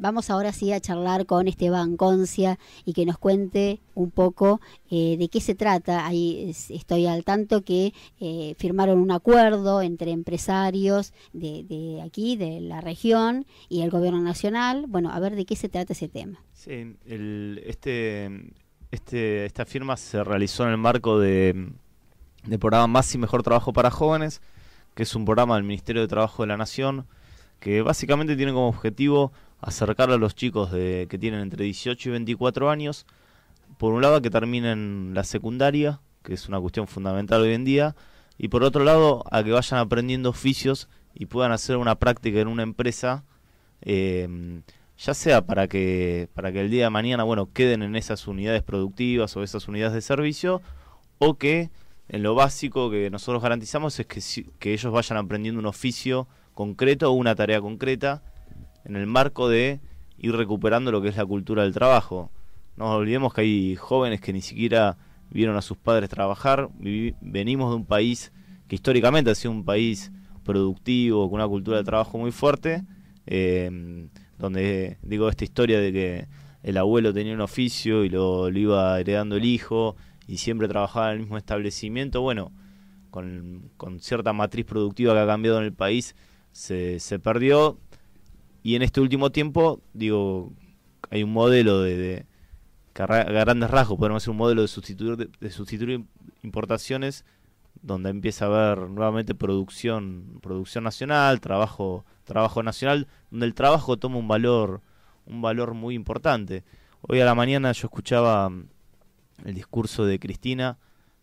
Vamos ahora sí a charlar con Esteban Concia y que nos cuente un poco eh, de qué se trata. Ahí estoy al tanto que eh, firmaron un acuerdo entre empresarios de, aquí, de la región y el gobierno nacional. Bueno, a ver de qué se trata ese tema. Sí, este, este, esta firma se realizó en el marco de, del programa Más y Mejor Trabajo para Jóvenes, que es un programa del Ministerio de Trabajo de la Nación que básicamente tiene como objetivo acercar a los chicos de, que tienen entre 18 y 24 años, por un lado a que terminen la secundaria, que es una cuestión fundamental hoy en día, y por otro lado a que vayan aprendiendo oficios y puedan hacer una práctica en una empresa, em, ya sea para que, para que el día de mañana, bueno, queden en esas unidades productivas o esas unidades de servicio, o que en lo básico que nosotros garantizamos es que, que ellos vayan aprendiendo un oficio concreto o una tarea concreta en el marco de ir recuperando lo que es la cultura del trabajo. No olvidemos que hay jóvenes que ni siquiera vieron a sus padres trabajar. Venimos de un país que históricamente ha sido un país productivo, con una cultura de trabajo muy fuerte, em, donde digo esta historia de que el abuelo tenía un oficio y lo, iba heredando el hijo y siempre trabajaba en el mismo establecimiento, bueno, con, con cierta matriz productiva que ha cambiado en el país, se, se perdió, y en este último tiempo, digo, hay un modelo de, grandes rasgos, podemos hacer un modelo de sustituir, de, sustituir importaciones donde empieza a haber nuevamente producción, producción nacional, trabajo, trabajo nacional, donde el trabajo toma un valor, un valor muy importante. Hoy a la mañana yo escuchaba mm, el discurso de Cristina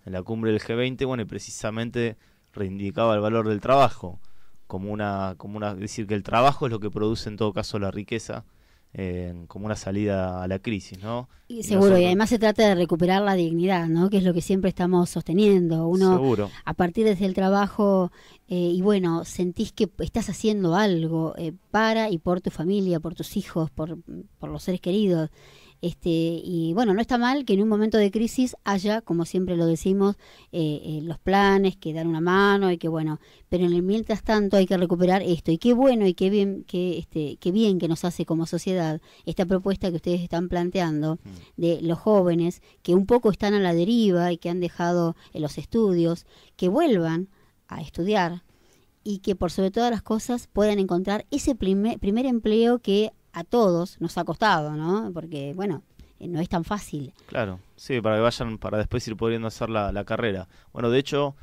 en la cumbre del G20, bueno, y precisamente reivindicaba el valor del trabajo como una, como una, decir que el trabajo es lo que produce en todo caso la riqueza, eh, como una salida a la crisis, ¿no? Y, seguro, y además se trata de recuperar la dignidad, ¿no? Que es lo que siempre estamos sosteniendo. Uno, seguro. a partir desde el trabajo, eh, y bueno, sentís que estás haciendo algo eh, para y por tu familia, por tus hijos, por, por los seres queridos. Este, y bueno, no está mal que en un momento de crisis haya, como siempre lo decimos, eh, eh, los planes que dar una mano y que bueno, pero en el mientras tanto hay que recuperar esto. Y qué bueno y qué bien que, este, qué bien que nos hace como sociedad esta propuesta que ustedes están planteando mm. de los jóvenes que un poco están a la deriva y que han dejado eh, los estudios, que vuelvan a estudiar, y que por sobre todas las cosas puedan encontrar ese primer, primer empleo que a todos nos ha costado, ¿no? Porque, bueno, eh, no es tan fácil. Claro, sí, para que vayan, para después ir pudiendo hacer la, carrera. Bueno, de hecho,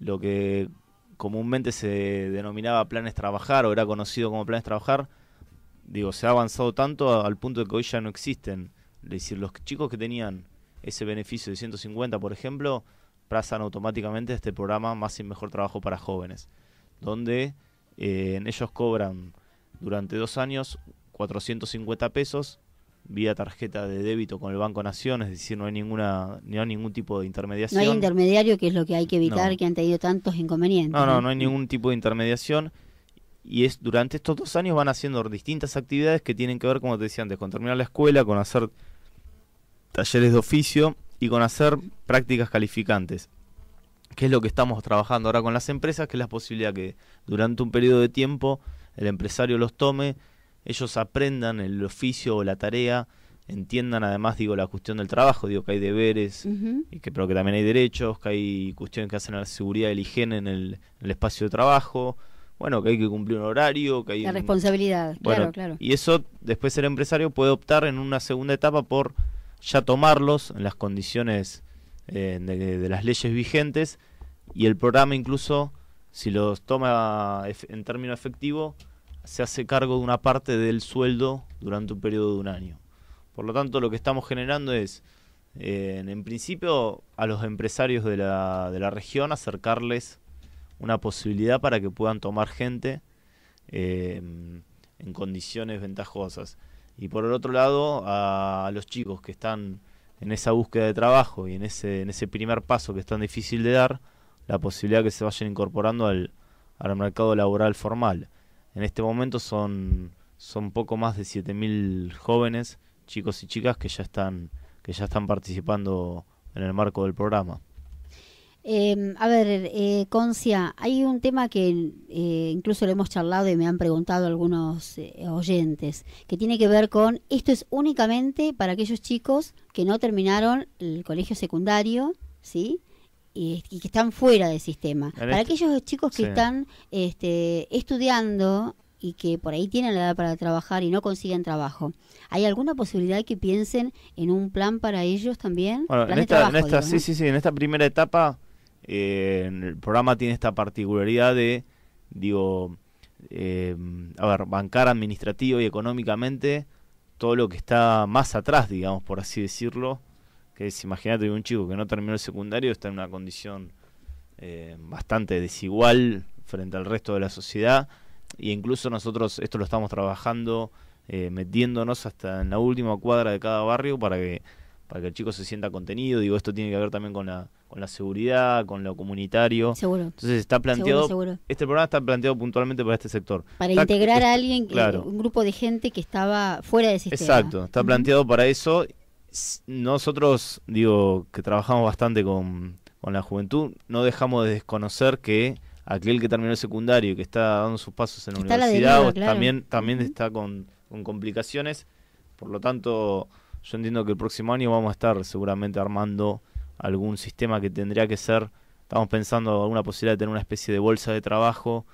lo que comúnmente se denominaba planes trabajar o era conocido como planes trabajar, digo, se ha avanzado tanto al punto de que hoy ya no existen. Es decir, los chicos que tenían ese beneficio de 150, por ejemplo, pasan automáticamente a este programa Más y Mejor Trabajo para Jóvenes, donde eh, ellos cobran durante dos años 450 pesos vía tarjeta de débito con el Banco Nación, es decir, no hay ninguna no hay ningún tipo de intermediación. No hay intermediario, que es lo que hay que evitar, que han tenido tantos inconvenientes. No, no, no, hay ningún tipo de intermediación. Y es durante estos dos años van haciendo distintas actividades que tienen que ver, como te decía antes, con terminar la escuela, con hacer talleres de oficio y con hacer prácticas calificantes. qué es lo que estamos trabajando ahora con las empresas, que es la posibilidad que durante un periodo de tiempo el empresario los tome, ellos aprendan el oficio o la tarea, entiendan además, digo, la cuestión del trabajo, digo, que hay deberes, y que, pero que también hay derechos, que hay cuestiones que hacen a la seguridad y higiene en el, espacio de trabajo, bueno, que hay que cumplir un horario, que hay... La responsabilidad, claro, claro. Y eso, después el empresario puede optar en una segunda etapa por ya tomarlos en las condiciones eh, de, de, las leyes vigentes y el programa incluso, si los toma en término efectivo, se hace cargo de una parte del sueldo durante un periodo de un año. Por lo tanto, lo que estamos generando es, eh, en principio, a los empresarios de la, de la región acercarles una posibilidad para que puedan tomar gente eh, en condiciones ventajosas. Y por el otro lado, a, a, los chicos que están en esa búsqueda de trabajo y en ese, en ese primer paso que es tan difícil de dar, la posibilidad que se vayan incorporando al, al mercado laboral formal. En este momento son, son poco más de 7.000 jóvenes, chicos y chicas que ya están, que ya están participando en el marco del programa. Em, a ver, eh, Concia, hay un tema que eh, incluso lo hemos charlado y me han preguntado algunos eh, oyentes, que tiene que ver con, esto es únicamente para aquellos chicos que no terminaron el colegio secundario, ¿sí? y, que están fuera del sistema. para este aquellos chicos que están este, estudiando y que por ahí tienen la edad para trabajar y no consiguen trabajo. ¿Hay alguna posibilidad que piensen en un plan para ellos también? Bueno, en esta, sí, sí, sí, en esta primera etapa eh, el programa tiene esta particularidad de, digo, eh, a ver, bancar administrativo y económicamente todo lo que está más atrás, digamos, por así decirlo, que es, imagínate, un chico que no terminó el secundario está en una condición eh, bastante desigual frente al resto de la sociedad. Y e incluso nosotros esto lo estamos trabajando, eh, metiéndonos hasta en la última cuadra de cada barrio para que, para que el chico se sienta contenido. Digo, esto tiene que ver también con la, con la seguridad, con lo comunitario. Seguro. Entonces está planteado, este programa está planteado puntualmente para este sector. Para integrar a alguien, claro. un grupo de gente que estaba fuera de sistema. Exacto, está planteado para eso nosotros, digo, que trabajamos bastante con, con la juventud, no dejamos de desconocer que aquel que terminó el secundario y que está dando sus pasos en la universidad también, también está con, con, complicaciones. Por lo tanto, yo entiendo que el próximo año vamos a estar seguramente armando algún sistema que tendría que ser, estamos pensando alguna posibilidad de tener una especie de bolsa de trabajo,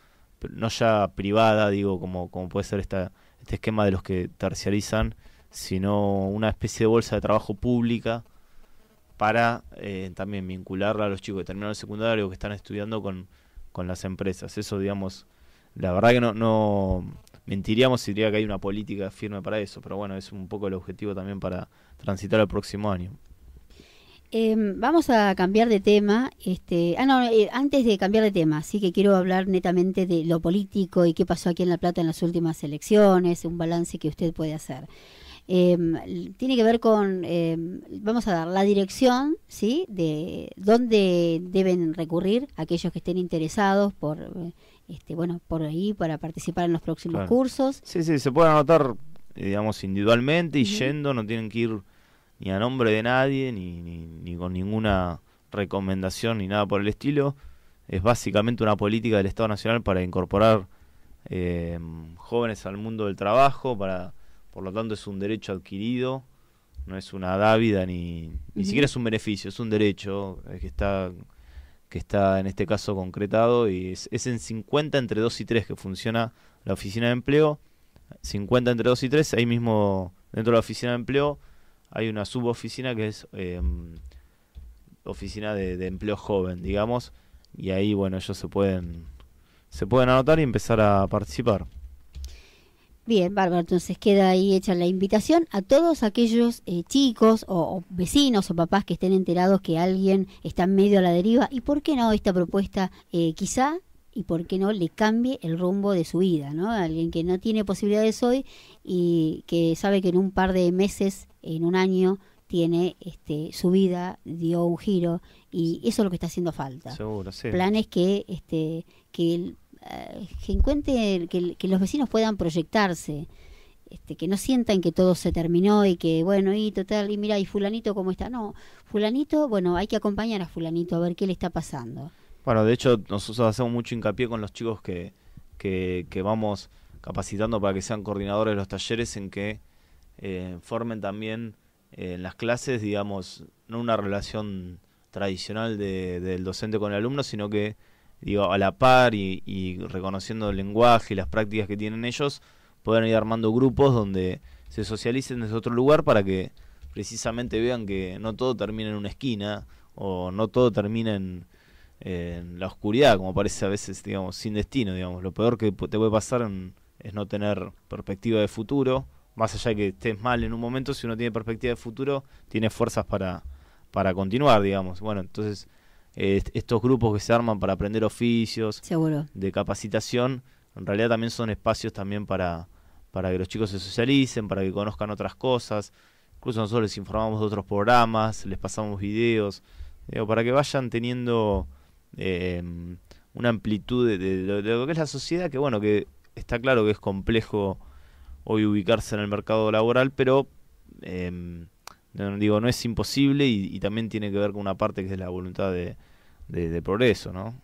no ya privada, digo, como, como puede ser esta, este esquema de los que terciarizan sino una especie de bolsa de trabajo pública para eh, también vincularla a los chicos que terminaron el secundario, que están estudiando con, las empresas. Eso, digamos, la verdad que no, no mentiríamos si diría que hay una política firme para eso, pero bueno, es un poco el objetivo también para transitar al próximo año. Em, vamos a cambiar de tema. Este, ah, no, eh, antes de cambiar de tema, sí que quiero hablar netamente de lo político y qué pasó aquí en La Plata en las últimas elecciones, un balance que usted puede hacer eh, tiene que ver con, em, vamos a dar la dirección, ¿sí? De dónde deben recurrir aquellos que estén interesados por, este, bueno, por ahí, para participar en los próximos cursos. Sí, sí, se pueden anotar, digamos, individualmente y yendo, no tienen que ir ni a nombre de nadie, ni, con ninguna recomendación ni nada por el estilo. Es básicamente una política del Estado Nacional para incorporar em, jóvenes al mundo del trabajo, para por lo tanto es un derecho adquirido, no es una dávida ni, siquiera es un beneficio, es un derecho eh, que está que está en este caso concretado y es, en 50 entre 2 y 3 que funciona la oficina de empleo. 50 entre 2 y 3, ahí mismo dentro de la oficina de empleo hay una suboficina que es em, oficina de, empleo joven, digamos, y ahí bueno, ellos se pueden se pueden anotar y empezar a participar. Bien, bárbaro. Entonces queda ahí hecha la invitación a todos aquellos eh, chicos o, vecinos o papás que estén enterados que alguien está medio a la deriva y por qué no esta propuesta eh, quizá y por qué no le cambie el rumbo de su vida, ¿no? Alguien que no tiene posibilidades hoy y que sabe que en un par de meses, en un año, tiene este, su vida dio un giro y eso es lo que está haciendo falta. Seguro, sí. Planes que este que eh, que encuentre, que, los vecinos puedan proyectarse, este, que no sientan que todo se terminó y que, bueno, y total, y mira, y fulanito cómo está. No, fulanito, bueno, hay que acompañar a fulanito a ver qué le está pasando. Bueno, de hecho, nosotros hacemos mucho hincapié con los chicos que, que, vamos capacitando para que sean coordinadores de los talleres en que eh, formen también en eh, las clases, digamos, no una relación tradicional del docente con el alumno, sino que digo, a la par y, reconociendo el lenguaje y las prácticas que tienen ellos, puedan ir armando grupos donde se socialicen desde otro lugar para que precisamente vean que no todo termina en una esquina o no todo termina en, la oscuridad, como parece a veces, digamos, sin destino, digamos. Lo peor que te puede pasar es no tener perspectiva de futuro, más allá de que estés mal en un momento, si uno tiene perspectiva de futuro, tiene fuerzas para, para continuar, digamos. Bueno, entonces estos grupos que se arman para aprender oficios, de capacitación, en realidad también son espacios también para, para que los chicos se socialicen, para que conozcan otras cosas. Incluso nosotros les informamos de otros programas, les pasamos videos, para que vayan teniendo em, una amplitud de, lo que es la sociedad, que bueno, que está claro que es complejo hoy ubicarse en el mercado laboral, pero em, digo, no es imposible y, también tiene que ver con una parte que es la voluntad de, de, progreso, ¿no?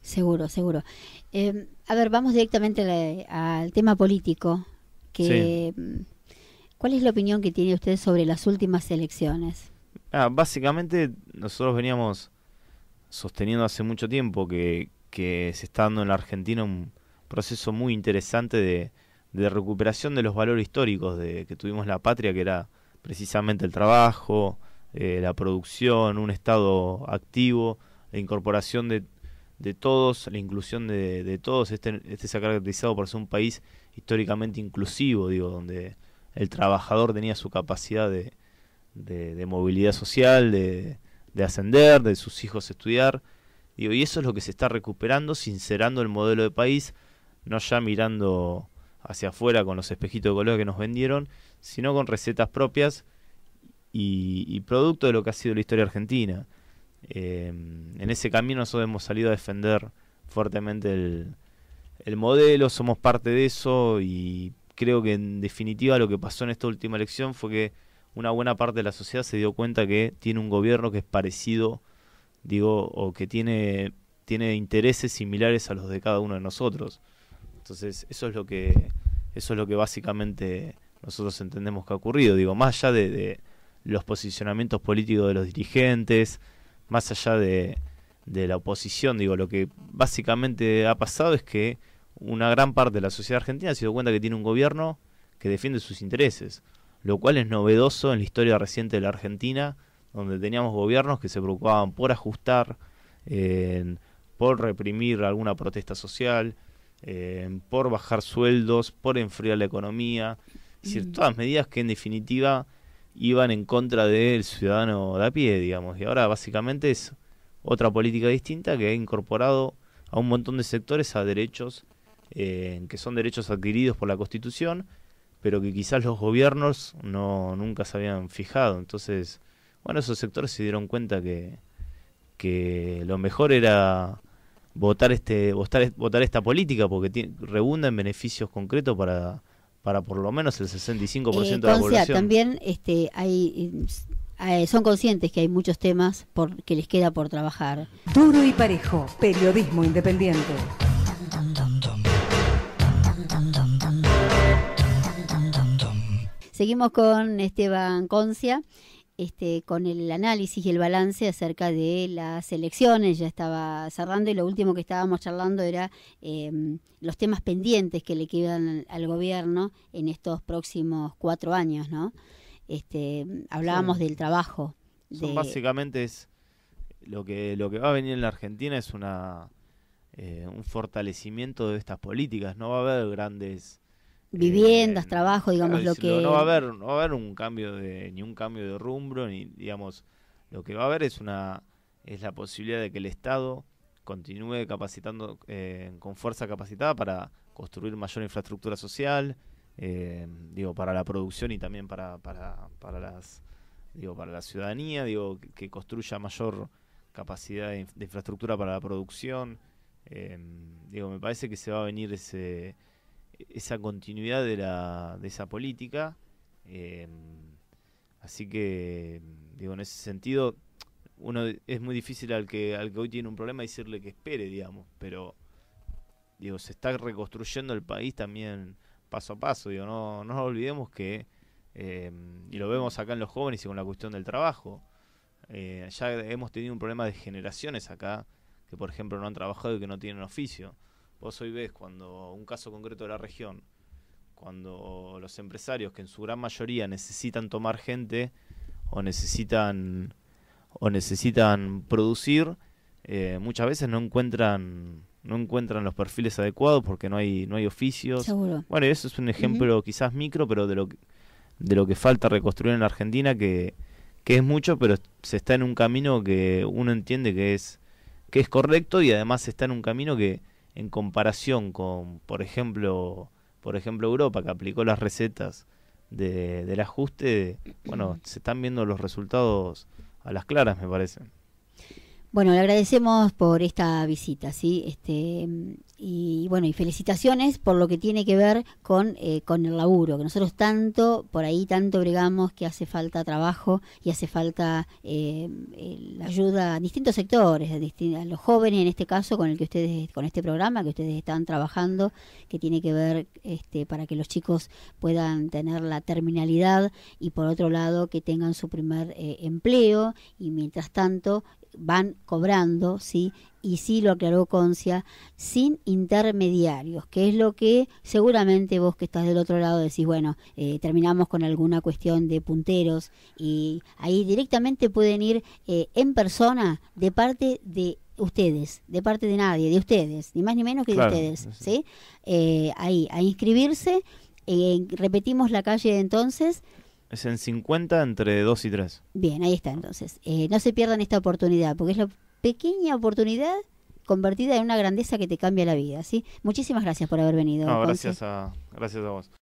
Seguro, seguro. Eh, a ver, vamos directamente al tema político. Que, mm, ¿Cuál es la opinión que tiene usted sobre las últimas elecciones? Ah, básicamente nosotros veníamos sosteniendo hace mucho tiempo que, que se está dando en la Argentina un proceso muy interesante de, de recuperación de los valores históricos de que tuvimos la patria, que era precisamente el trabajo, eh, la producción, un estado activo, la incorporación de, de todos, la inclusión de, de, todos. Este, este se ha caracterizado por ser un país históricamente inclusivo, digo, donde el trabajador tenía su capacidad de, movilidad social, de, ascender, de sus hijos estudiar. Digo, y eso es lo que se está recuperando, sincerando el modelo de país, no ya mirando hacia afuera con los espejitos de color que nos vendieron, sino con recetas propias y, producto de lo que ha sido la historia argentina. Eh, en ese camino nosotros hemos salido a defender fuertemente el, modelo, somos parte de eso y creo que en definitiva lo que pasó en esta última elección fue que una buena parte de la sociedad se dio cuenta que tiene un gobierno que es parecido, digo, o que tiene, tiene intereses similares a los de cada uno de nosotros. Entonces, eso es lo que, eso es lo que básicamente nosotros entendemos que ha ocurrido. Digo, más allá de, los posicionamientos políticos de los dirigentes, más allá de, la oposición, digo, lo que básicamente ha pasado es que una gran parte de la sociedad argentina se dio cuenta que tiene un gobierno que defiende sus intereses, lo cual es novedoso en la historia reciente de la Argentina, donde teníamos gobiernos que se preocupaban por ajustar, eh, por reprimir alguna protesta social, por bajar sueldos, por enfriar la economía. Es decir, todas medidas que en definitiva iban en contra del ciudadano de a pie, digamos. Y ahora básicamente es otra política distinta que ha incorporado a un montón de sectores a derechos en eh, que son derechos adquiridos por la Constitución, pero que quizás los gobiernos no nunca se habían fijado. Entonces, bueno, esos sectores se dieron cuenta que, que lo mejor era votar este votar, votar esta política porque tiene, rebunda en beneficios concretos para para por lo menos el 65% de la eh, También este, hay, eh, eh, son conscientes que hay muchos temas por, que les queda por trabajar. Duro y parejo, periodismo independiente. Seguimos con Esteban Concia. Este, con el análisis y el balance acerca de las elecciones. Ya estaba cerrando y lo último que estábamos charlando era em, los temas pendientes que le quedan al gobierno en estos próximos cuatro años, ¿no? Este, hablábamos del trabajo. básicamente es lo que lo que va a venir en la Argentina es una eh, un fortalecimiento de estas políticas. No va a haber grandes eh, viviendas, trabajo, digamos lo que no va a haber no va a haber un cambio ni un cambio de rumbo ni digamos lo que va a haber es una es la posibilidad de que el Estado continúe capacitando eh, con fuerza capacitada para construir mayor infraestructura social eh, digo para la producción y también para, para, para las digo para la ciudadanía digo que, construya mayor capacidad de, de, infraestructura para la producción digo me parece que se va a venir ese esa continuidad de, la, de esa política. Em, así que, digo, en ese sentido, uno es muy difícil al que, al que hoy tiene un problema decirle que espere, digamos, pero digo, se está reconstruyendo el país también paso a paso, digo, no, no olvidemos que, em, y lo vemos acá en los jóvenes y con la cuestión del trabajo, eh, ya hemos tenido un problema de generaciones acá, que por ejemplo no han trabajado y que no tienen oficio. Vos hoy ves cuando un caso concreto de la región, cuando los empresarios que en su gran mayoría necesitan tomar gente o necesitan o necesitan producir, eh, muchas veces no encuentran no encuentran los perfiles adecuados porque no hay no hay oficios. Bueno, eso es un ejemplo quizás micro, pero de lo que, de lo que falta reconstruir en la Argentina que, que es mucho, pero se está en un camino que uno entiende que es que es correcto y además está en un camino que en comparación con, por ejemplo, por ejemplo Europa, que aplicó las recetas de, del ajuste, bueno, se están viendo los resultados a las claras, me parece. Bueno, le agradecemos por esta visita, ¿sí? Este, y bueno, y felicitaciones por lo que tiene que ver con, eh, con el laburo, que nosotros tanto, por ahí tanto bregamos que hace falta trabajo y hace falta eh, la ayuda a distintos sectores, a, los jóvenes en este caso, con el que ustedes, con este programa que ustedes están trabajando, que tiene que ver este, para que los chicos puedan tener la terminalidad y por otro lado que tengan su primer eh, empleo y mientras tanto van cobrando, ¿sí? Y sí lo aclaró Concia, sin intermediarios, que es lo que seguramente vos que estás del otro lado decís, bueno, eh, terminamos con alguna cuestión de punteros y ahí directamente pueden ir eh, en persona de parte de ustedes, de parte de nadie, de ustedes, ni más ni menos que de ustedes, ¿sí? Eh, ahí, a inscribirse. repetimos la calle entonces, es en 50 entre 2 y 3. Bien, ahí está entonces. Eh, no se pierdan esta oportunidad, porque es la pequeña oportunidad convertida en una grandeza que te cambia la vida. ¿sí? Muchísimas gracias por haber venido. gracias, a, gracias a vos.